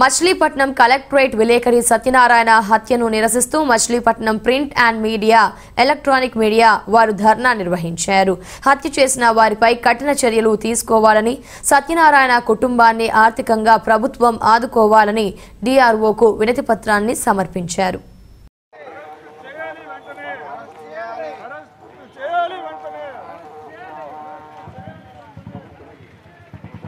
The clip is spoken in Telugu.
మచిలీపట్నం కలెక్టరేట్ విలేకరి సత్యనారాయణ హత్యను నిరసిస్తూ Machilipatnam print and media electronic media వారు ధర్నా నిర్వహించారు హత్య చేసిన వారిపై కఠిన చర్యలు తీసుకోవాలని సత్యనారాయణ కుటుంబాన్ని ఆర్థికంగా ప్రభుత్వం ఆదుకోవాలని డిఆర్ఓకు వినతి పత్రాన్ని సమర్పించారు